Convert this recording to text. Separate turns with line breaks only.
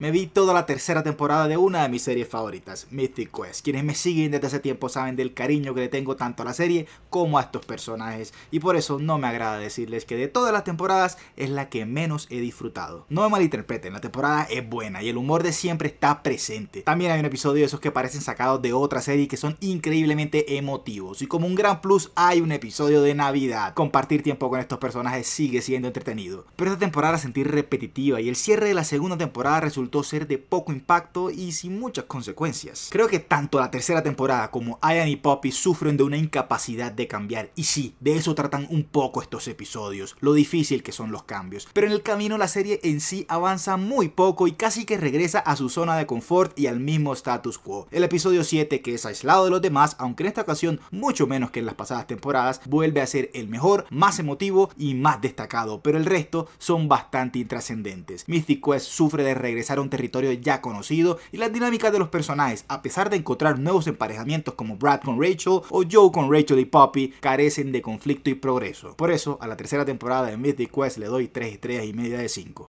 Me vi toda la tercera temporada de una de mis series favoritas, Mystic Quest. Quienes me siguen desde hace tiempo saben del cariño que le tengo tanto a la serie como a estos personajes, y por eso no me agrada decirles que de todas las temporadas es la que menos he disfrutado. No me malinterpreten, la temporada es buena y el humor de siempre está presente. También hay un episodio de esos que parecen sacados de otra serie que son increíblemente emotivos, y como un gran plus hay un episodio de Navidad. Compartir tiempo con estos personajes sigue siendo entretenido, pero esta temporada la sentí repetitiva y el cierre de la segunda temporada resultó resultó ser de poco impacto y sin muchas consecuencias. Creo que tanto la tercera temporada como Ian y Poppy sufren de una incapacidad de cambiar y sí, de eso tratan un poco estos episodios, lo difícil que son los cambios, pero en el camino la serie en sí avanza muy poco y casi que regresa a su zona de confort y al mismo status quo. El episodio 7 que es aislado de los demás, aunque en esta ocasión mucho menos que en las pasadas temporadas, vuelve a ser el mejor, más emotivo y más destacado, pero el resto son bastante intrascendentes. Mystic Quest sufre de regresar un territorio ya conocido y las dinámicas de los personajes, a pesar de encontrar nuevos emparejamientos como Brad con Rachel o Joe con Rachel y Poppy, carecen de conflicto y progreso. Por eso, a la tercera temporada de Mythic Quest le doy 3 estrellas y media de 5.